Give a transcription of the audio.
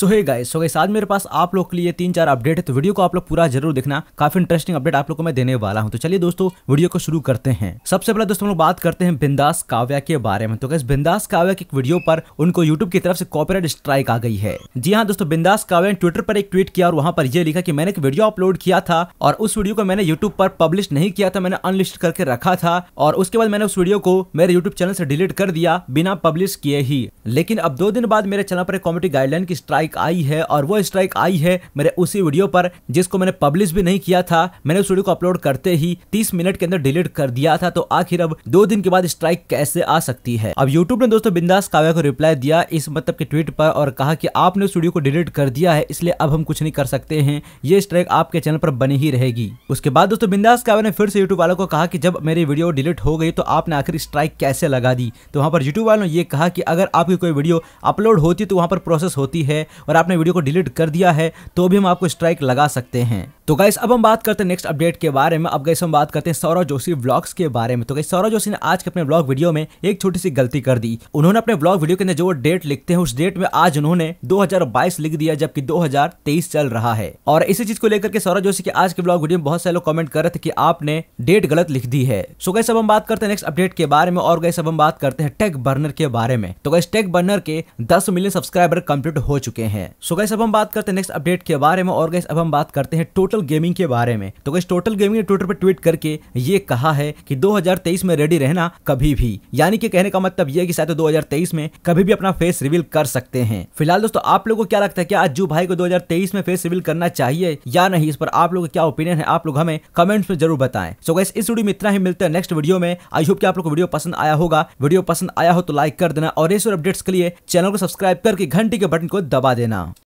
सो है guys so guys आज मेरे पास आप लोग के लिए तीन चार अपडेट है तो वीडियो को आप लोग पूरा जरूर देखना काफी इंटरेस्टिंग अपडेट आप लोग को मैं देने वाला हूँ तो चलिए दोस्तों वीडियो को शुरू करते हैं सबसे पहले दोस्तों हम लोग बात करते हैं बिंदास काव्या के बारे में तो गैस बिंदास काव्या की एक वीडियो पर उनको यूट्यूब की तरफ से कॉपीराइट स्ट्राइक आ गई है जी हाँ दोस्तों बिंदास काव्या ने ट्विटर पर एक ट्वीट किया और वहाँ पर यह लिखा की मैंने एक वीडियो अपलोड किया था और उस वीडियो को मैंने यूट्यूब पर पब्लिश नहीं किया था मैंने अनलिस्ट करके रखा था और उसके बाद मैंने उस वीडियो को मेरे यूट्यूब चैनल से डिलीट कर दिया बिना पब्लिश किए ही लेकिन अब दो दिन बाद मेरे चैनल पर कॉमेडी गाइडलाइन की स्ट्राइक स्ट्राइक आई है और वो स्ट्राइक आई है मेरे उसी वीडियो पर जिसको मैंने पब्लिश भी नहीं किया था मैंने उस वीडियो को अपलोड करते ही तीस मिनट के अंदर डिलीट कर दिया था तो आखिर अब दो दिन के बाद स्ट्राइक कैसे आ सकती है अब यूट्यूब ने दोस्तों बिंदास काव्या को रिप्लाई दिया इस मतलब के ट्वीट पर और कहा कि आपने उस वीडियो को डिलीट कर दिया है इसलिए अब हम कुछ नहीं कर सकते हैं ये स्ट्राइक आपके चैनल पर बनी ही रहेगी उसके बाद दोस्तों बिंदास काव्या ने फिर से यूट्यूब वालों को कहा कि जब मेरी वीडियो डिलीट हो गई तो आपने आखिर स्ट्राइक कैसे लगा दी तो वहाँ पर यूट्यूब वालों ने यह कहा कि अगर आपकी कोई वीडियो अपलोड होती तो वहाँ पर प्रोसेस होती है और आपने वीडियो को डिलीट कर दिया है तो भी हम आपको स्ट्राइक लगा सकते हैं तो गाइस अब हम बात करते हैं नेक्स्ट अपडेट के बारे में अब गाइस हम बात करते हैं सौरव जोशी ब्लॉग्स के बारे में तो गाइस सौरव जोशी ने आज के अपने ब्लॉग वीडियो में एक छोटी सी गलती कर दी उन्होंने अपने ब्लॉग वीडियो के अंदर जो डेट लिखते हैं उस डेट में आज उन्होंने 2022 लिख दिया जबकि 2023 चल रहा है और इसी चीज को लेकर के सौरव जोशी के आज के ब्लॉग वीडियो में बहुत सारे लोग कमेंट कर रहे थे की आपने डेट गलत लिख दी है सो गई अब हम बात करते हैं नेक्स्ट अपडेट के बारे में और गई अब हम बात करते हैं टेक बर्नर के बारे में तो गई टेक बर्नर के दस मिलियन सब्सक्राइबर कंप्लीट हो चुके चुके हैं सो गैस अब हम बात करते हैं नेक्स्ट अपडेट के बारे में और गैस अब हम बात करते हैं टोटल गेमिंग के बारे में तो गैस टोटल गेमिंग ने ट्विटर पर ट्वीट करके ये कहा है कि 2023 में रेडी रहना कभी भी यानी कि कहने का मतलब ये कि शायद 2023 तो में कभी भी अपना फेस रिवील कर सकते हैं फिलहाल दोस्तों आप लोगों को क्या लगता है क्या अज्जू भाई को दो में फेस रिवील करना चाहिए या नहीं इस पर आप लोगों का क्या ओपिनियन है आप लोग हमें कमेंट्स में जरूर बताएं सो गैस इस वीडियो में इतना ही मिलता है नेक्स्ट वीडियो में आई होप कि आप लोग को वीडियो पसंद आया होगा वीडियो पसंद आया हो तो लाइक कर देना और इस अपडेट्स के लिए चैनल को सब्सक्राइब करके घंटी के बटन को दबा दबा देना